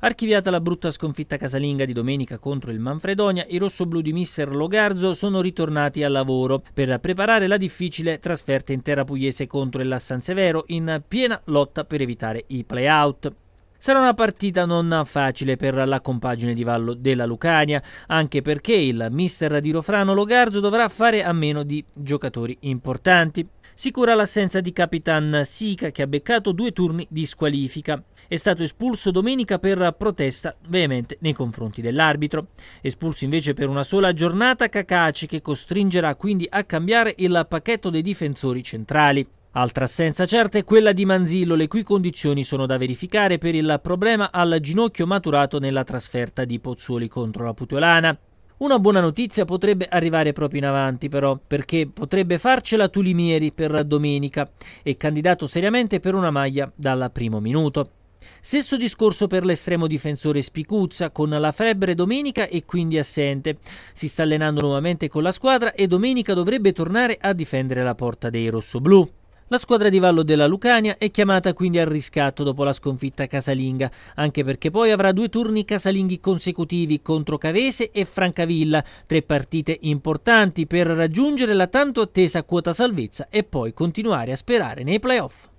Archiviata la brutta sconfitta casalinga di domenica contro il Manfredonia, i rossoblù di Mister Logarzo sono ritornati al lavoro per preparare la difficile trasferta in terra pugliese contro il La San Severo in piena lotta per evitare i play-out. Sarà una partita non facile per la compagine di Vallo della Lucania, anche perché il mister di Rofrano Logarzo dovrà fare a meno di giocatori importanti sicura l'assenza di Capitan Sica che ha beccato due turni di squalifica. È stato espulso domenica per protesta veemente nei confronti dell'arbitro. Espulso invece per una sola giornata Cacaci che costringerà quindi a cambiare il pacchetto dei difensori centrali. Altra assenza certa è quella di Manzillo, le cui condizioni sono da verificare per il problema al ginocchio maturato nella trasferta di Pozzuoli contro la Putolana. Una buona notizia potrebbe arrivare proprio in avanti però, perché potrebbe farcela Tulimieri per domenica, e candidato seriamente per una maglia dal primo minuto. Stesso discorso per l'estremo difensore Spicuzza, con la febbre domenica e quindi assente. Si sta allenando nuovamente con la squadra e domenica dovrebbe tornare a difendere la porta dei rossoblù. La squadra di Vallo della Lucania è chiamata quindi al riscatto dopo la sconfitta casalinga, anche perché poi avrà due turni casalinghi consecutivi contro Cavese e Francavilla, tre partite importanti per raggiungere la tanto attesa quota salvezza e poi continuare a sperare nei playoff.